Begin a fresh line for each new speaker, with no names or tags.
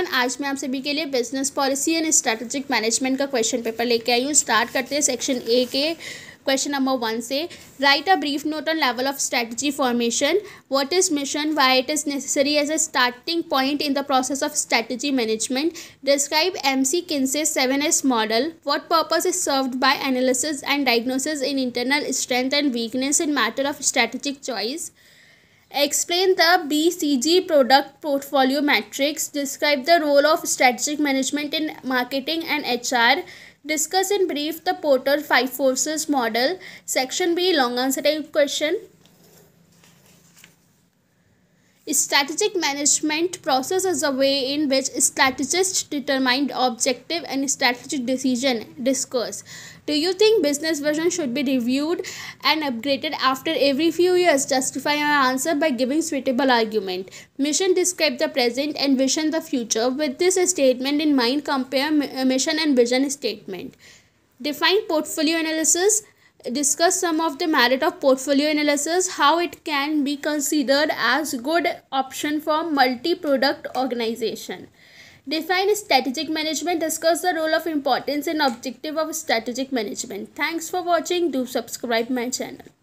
Everyone आज मैं आप सभी के लिए business policy and strategic management का क्वेश्चन पेपर लेके आई हूँ स्टार्ट करते हैं सेक्शन ए के क्वेश्चन नंबर वन से write a brief note on level of strategy formation what is mission why it is necessary as a starting point in the process of strategy management describe McKinsey seven S model what purpose is served by analysis and diagnosis in internal strength and weakness in matter of strategic choice Explain the BCG product portfolio matrix. Describe the role of strategic management in marketing and HR. Discuss in brief the Porter Five Forces model. Section B long answer type question. Strategic management process is a way in which strategists determine objective and strategic decision discourse. Do you think business vision should be reviewed and upgraded after every few years? Justify your answer by giving suitable argument. Mission describe the present and vision the future. With this statement in mind, compare mission and vision statement. Define portfolio analysis discuss some of the merit of portfolio analysis how it can be considered as good option for multi product organization define strategic management discuss the role of importance and objective of strategic management thanks for watching do subscribe my channel